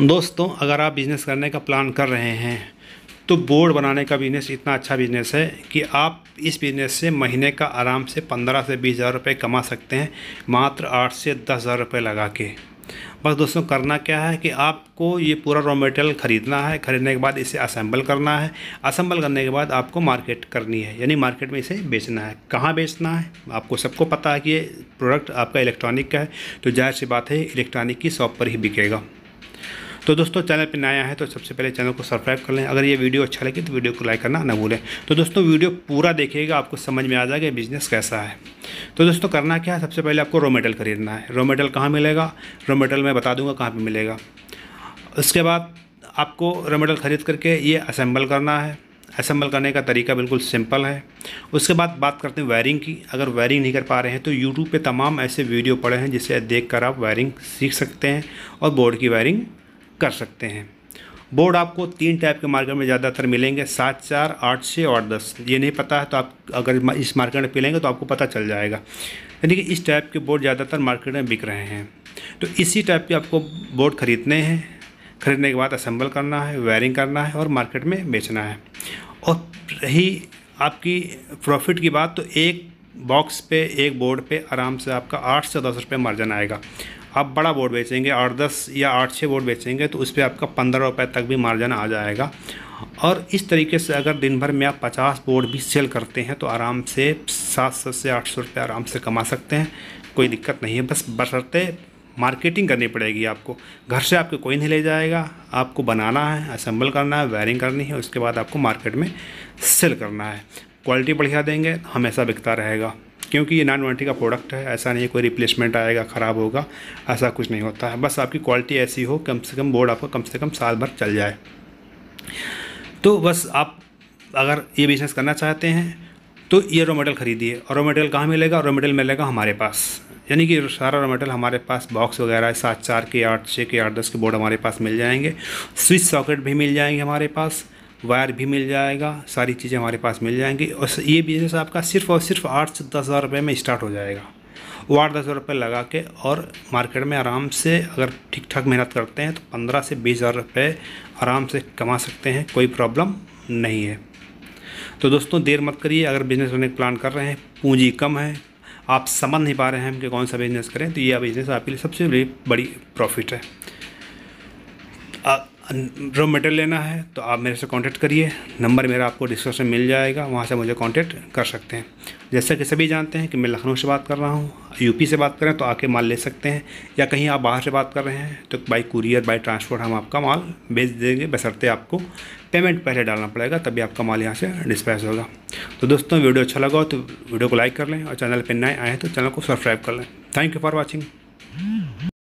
दोस्तों अगर आप बिज़नेस करने का प्लान कर रहे हैं तो बोर्ड बनाने का बिज़नेस इतना अच्छा बिज़नेस है कि आप इस बिज़नेस से महीने का आराम से पंद्रह से बीस हज़ार रुपये कमा सकते हैं मात्र आठ से दस हज़ार रुपये लगा के बस दोस्तों करना क्या है कि आपको ये पूरा रॉ मटेरियल ख़रीदना है ख़रीदने के बाद इसे असेंबल करना है असेंबल करने के बाद आपको मार्केट करनी है यानी मार्केट में इसे बेचना है कहाँ बेचना है आपको सबको पता है कि ये प्रोडक्ट आपका इलेक्ट्रॉनिक का है तो जाहिर सी बात है इलेक्ट्रॉनिक की शॉप पर ही बिकेगा तो दोस्तों चैनल पर नया है तो सबसे पहले चैनल को सब्सक्राइब कर लें अगर ये वीडियो अच्छा लगे तो वीडियो को लाइक करना ना भूलें तो दोस्तों वीडियो पूरा देखिएगा आपको समझ में आ जाएगा बिजनेस कैसा है तो दोस्तों करना क्या है सबसे पहले आपको रो मेटल खरीदना है रो मेटल कहाँ मिलेगा रो मेटल मैं बता दूंगा कहाँ पर मिलेगा उसके बाद आपको रो मेटल ख़रीद करके ये असेंबल करना है असम्बल करने का तरीका बिल्कुल सिंपल है उसके बाद बात करते हैं वायरिंग की अगर वायरिंग नहीं कर पा रहे हैं तो यूट्यूब पे तमाम ऐसे वीडियो पड़े हैं जिसे देख कर आप वायरिंग सीख सकते हैं और बोर्ड की वायरिंग कर सकते हैं बोर्ड आपको तीन टाइप के मार्केट में ज़्यादातर मिलेंगे सात चार आठ छः और दस ये नहीं पता है तो आप अगर इस मार्केट में पिलेंगे तो आपको पता चल जाएगा यानी कि इस टाइप के बोर्ड ज़्यादातर मार्केट में बिक रहे हैं तो इसी टाइप के आपको बोर्ड ख़रीदने हैं ख़रीदने के बाद असम्बल करना है वायरिंग करना है और मार्केट में बेचना है और रही आपकी प्रॉफिट की बात तो एक बॉक्स पे एक बोर्ड पे आराम से आपका आठ से दस रुपये मार्जिन आएगा आप बड़ा बोर्ड बेचेंगे आठ दस या आठ छः बोर्ड बेचेंगे तो उस पर आपका पंद्रह रुपये तक भी मार्जिन आ जाएगा और इस तरीके से अगर दिन भर में आप पचास बोर्ड भी सेल करते हैं तो आराम से सात सौ से आठ सौ रुपये आराम से कमा सकते हैं कोई दिक्कत नहीं है बस बसरते मार्केटिंग करनी पड़ेगी आपको घर से आपको कोई नहीं ले जाएगा आपको बनाना है असम्बल करना है वायरिंग करनी है उसके बाद आपको मार्केट में सेल करना है क्वालिटी बढ़िया देंगे हमेशा बिकता रहेगा क्योंकि ये नॉन वारंटी का प्रोडक्ट है ऐसा नहीं है कोई रिप्लेसमेंट आएगा ख़राब होगा ऐसा कुछ नहीं होता है बस आपकी क्वालिटी ऐसी हो कम से कम बोर्ड आपका कम से कम साल भर चल जाए तो बस आप अगर ये बिज़नेस करना चाहते हैं तो ये रॉ मटेरियल खरीदिए और रॉ मटेरियल कहाँ मिलेगा रॉ मटेरियल मिलेगा हमारे पास यानी कि सारा रॉ मटेरियल हमारे पास बॉक्स वगैरह सात चार के आठ छः के आठ दस के बोर्ड हमारे पास मिल जाएंगे स्विच सॉकेट भी मिल जाएंगे हमारे पास वायर भी मिल जाएगा सारी चीज़ें हमारे पास मिल जाएंगी और ये बिज़नेस आपका सिर्फ और सिर्फ आठ से दस हज़ार रुपये में स्टार्ट हो जाएगा वो आठ दस हज़ार रुपये लगा के और मार्केट में आराम से अगर ठीक ठाक मेहनत करते हैं तो पंद्रह से बीस हज़ार रुपये आराम से कमा सकते हैं कोई प्रॉब्लम नहीं है तो दोस्तों देर मत करिए अगर बिज़नेस करने का प्लान कर रहे हैं पूंजी कम है आप समझ नहीं पा रहे हैं हम कि कौन सा बिज़नेस करें तो यह बिज़नेस आपके लिए सबसे बड़ी प्रॉफिट है आ, रॉ मटेरियल लेना है तो आप मेरे से कांटेक्ट करिए नंबर मेरा आपको डिस्क्रिप्शन मिल जाएगा वहाँ से मुझे कांटेक्ट कर सकते हैं जैसा कि सभी जानते हैं कि मैं लखनऊ से बात कर रहा हूँ यूपी से बात करें तो आके माल ले सकते हैं या कहीं आप बाहर से बात कर रहे हैं तो बाई कुरियर बाई ट्रांसपोर्ट हम आपका माल बेच देंगे बसरते आपको पेमेंट पहले डालना पड़ेगा तभी आपका माल यहाँ से डिस्पैच होगा तो दोस्तों वीडियो अच्छा लगा हो तो वीडियो को लाइक कर लें और चैनल पर नए आए तो चैनल को सब्सक्राइब कर लें थैंक यू फॉर वॉचिंग